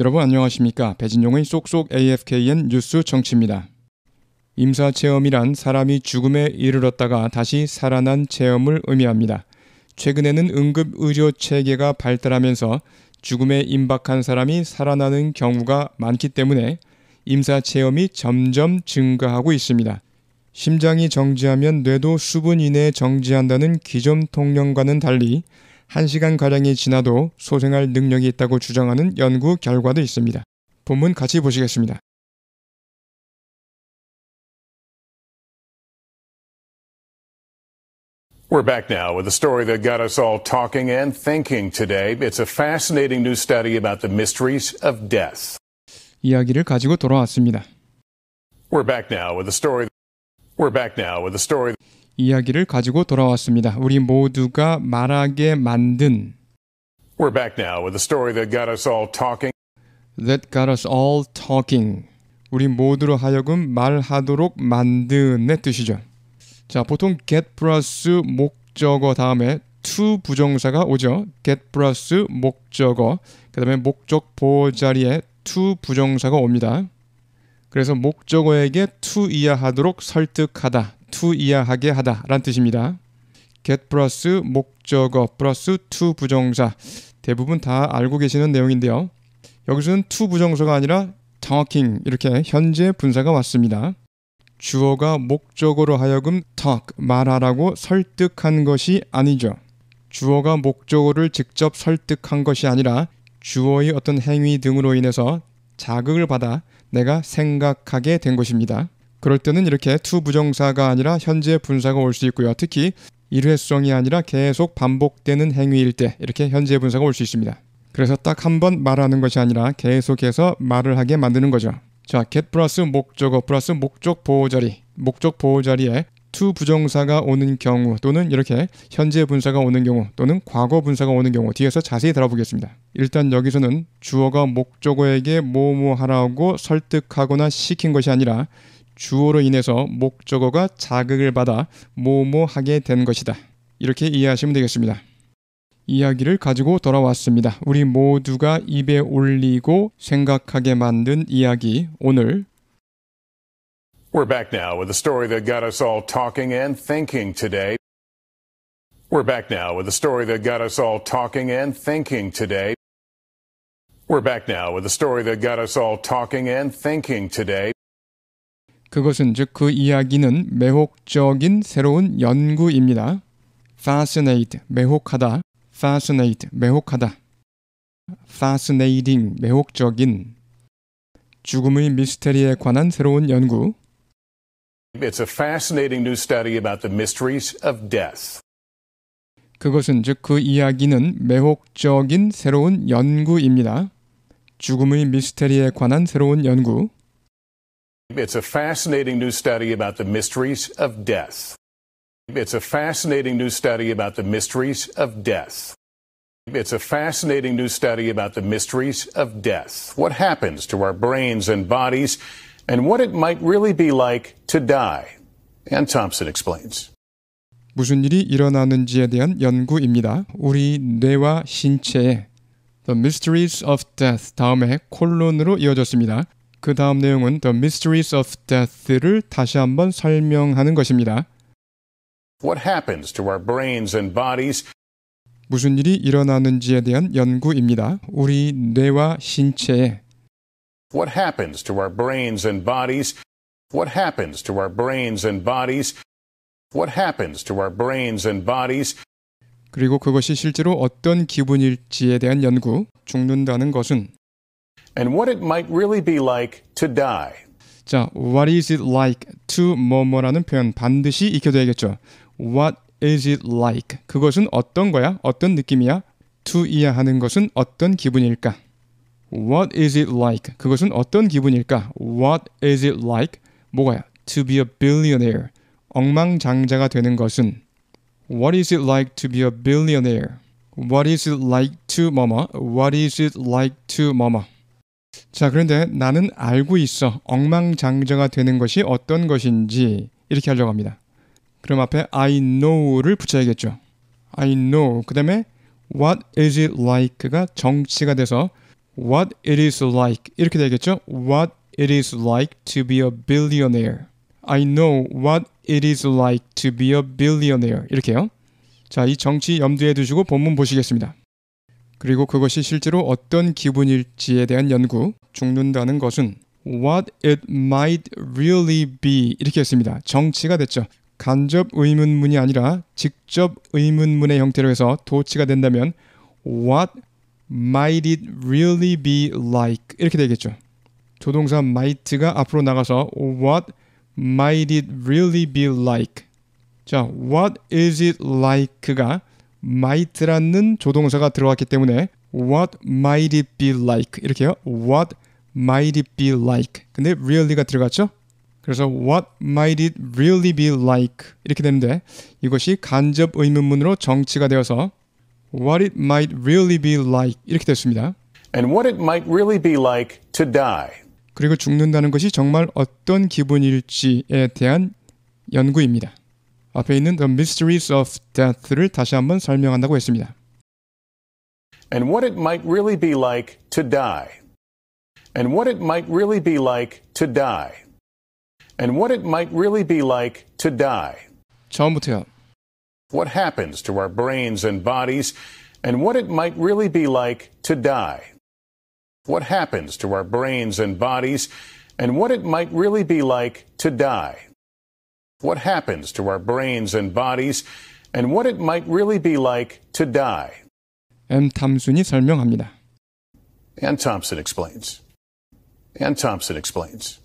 여러분 안녕하십니까? 배진용의 쏙쏙 AFKN 뉴스 정치입니다. 임사 체험이란 사람이 죽음에 이르렀다가 다시 살아난 체험을 의미합니다. 최근에는 응급 의료 체계가 발달하면서 죽음에 임박한 사람이 살아나는 경우가 많기 때문에 임사 체험이 점점 증가하고 있습니다. 심장이 정지하면 뇌도 수분 이내에 정지한다는 기존 통념과는 달리 1시간 가량이 지나도 소생할 능력이 있다고 주장하는 연구 결과도 있습니다. 본문 같이 보시겠습니다. We're back now with a story that got us all talking and thinking today. It's a fascinating new study about the mysteries of death. 이야기를 가지고 돌아왔습니다. We're back now with a story. We're back now with a story. 이야기를 가지고 돌아왔습니다. 우리 모두가 말하게 만든 We're back now with a story that got us all talking. That got us all talking. 우리 모두로 하여금 말하도록 만든의 뜻이죠. 자, 보통 get 플러스 목적어 다음에 to 부정사가 오죠. get 플러스 목적어, 그 다음에 목적 보호 자리에 to 부정사가 옵니다. 그래서 목적어에게 to 이하하도록 설득하다 to 이하하게 하다라는 뜻입니다. get 플러스 목적어 플러스 to 부정사 대부분 다 알고 계시는 내용인데요. 여기서는 to 부정사가 아니라 talking 이렇게 현재 분사가 왔습니다. 주어가 목적어로 하여금 talk 말하라고 설득한 것이 아니죠. 주어가 목적어를 직접 설득한 것이 아니라 주어의 어떤 행위 등으로 인해서 자극을 받아 내가 생각하게 된 것입니다. 그럴 때는 이렇게 to 부정사가 아니라 현재 분사가 올 수 있고요. 특히 일회성이 아니라 계속 반복되는 행위일 때 이렇게 현재 분사가 올 수 있습니다. 그래서 딱 한번 말하는 것이 아니라 계속해서 말을 하게 만드는 거죠. 자, get 플러스 목적어 플러스 목적 보호자리, 목적 보호자리에 to 부정사가 오는 경우 또는 이렇게 현재 분사가 오는 경우 또는 과거 분사가 오는 경우 뒤에서 자세히 들어보겠습니다 일단 여기서는 주어가 목적어에게 뭐뭐하라고 설득하거나 시킨 것이 아니라 주어로 인해서 목적어가 자극을 받아 뭐뭐하게 된 것이다. 이렇게 이해하시면 되겠습니다. 이야기를 가지고 돌아왔습니다. 우리 모두가 입에 올리고 생각하게 만든 이야기 오늘 We're back now with a story that got us all talking and thinking today. We're back now with a story that got us all talking and thinking today. We're back now with a story that got us all talking and thinking today. 그것은 즉 그 이야기는 매혹적인 새로운 연구입니다. fascinate 매혹하다 fascinate 매혹하다 fascinating 매혹적인 죽음의 미스테리에 관한 새로운 연구 It's a fascinating new study about the mysteries of death. 그것은 즉그 이야기는 매혹적인 새로운 연구입니다. 죽음의 미스테리에 관한 새로운 연구 It's a fascinating new study about the mysteries of death. It's a fascinating new study about the mysteries of death. It's a fascinating new study about the mysteries of death. What happens to our brains and bodies, and what it might really be like to die. Ann Thompson explains. 무슨 일이 일어나는지에 대한 연구입니다. 우리 뇌와 신체의 The Mysteries of Death 다음에 콜론으로 이어졌습니다. 그 다음 내용은 The Mysteries of Death를 다시 한번 설명하는 것입니다. What happens to our brains and bodies? 무슨 일이 일어나는지에 대한 연구입니다. 우리 뇌와 신체에 What happens to our brains and bodies? What happens to our brains and bodies? What happens to our brains and bodies? 그리고 그것이 실제로 어떤 기분일지에 대한 연구, 죽는다는 것은 and what it might really be like to die. 자, what is it like to 뭐뭐라는 표현 반드시 익혀둬야겠죠. What is it like? 그것은 어떤 거야? 어떤 느낌이야? to 이하하는 것은 어떤 기분일까? What is it like? 그것은 어떤 기분일까? What is it like? 뭐가야? To be a billionaire. 엉망장자가 되는 것은 What is it like to be a billionaire? What is it like to 뭐뭐? What is it like to 뭐뭐? 자, 그런데 나는 알고 있어. 엉망장자가 되는 것이 어떤 것인지 이렇게 하려고 합니다. 그럼 앞에 I know를 붙여야겠죠. I know. 그 다음에 what is it like가 정치가 돼서 what it is like 이렇게 되겠죠. what it is like to be a billionaire. I know what it is like to be a billionaire. 이렇게요. 자, 이 정치 염두에 두시고 본문 보시겠습니다. 그리고 그것이 실제로 어떤 기분일지에 대한 연구, 죽는다는 것은 what it might really be 이렇게 했습니다. 정치가 됐죠. 간접 의문문이 아니라 직접 의문문의 형태로 해서 도치가 된다면 what might it really be like 이렇게 되겠죠. 조동사 might가 앞으로 나가서 what might it really be like 자 what is it like가 might라는 조동사가 들어왔기 때문에 what might it be like 이렇게요. what might it be like. 근데 really가 들어갔죠? 그래서 what might it really be like 이렇게 되는데 이것이 간접 의문문으로 정치가 되어서 what it might really be like 이렇게 됐습니다. And what it might really be like to die. 그리고 죽는다는 것이 정말 어떤 기분일지에 대한 연구입니다. 앞에 있는 The Mysteries of Death를 다시 한번 설명한다고 했습니다. And what it might really be like to die. And what it might really be like to die. And what it might really be like to die. 처음부터요. What happens to our brains and bodies and what it might really be like to die. What happens to our brains and bodies and what it might really be like to die what happens to our brains and bodies and what it might really be like to die. 엠 설명합니다. And Thompson explains. And Thompson explains.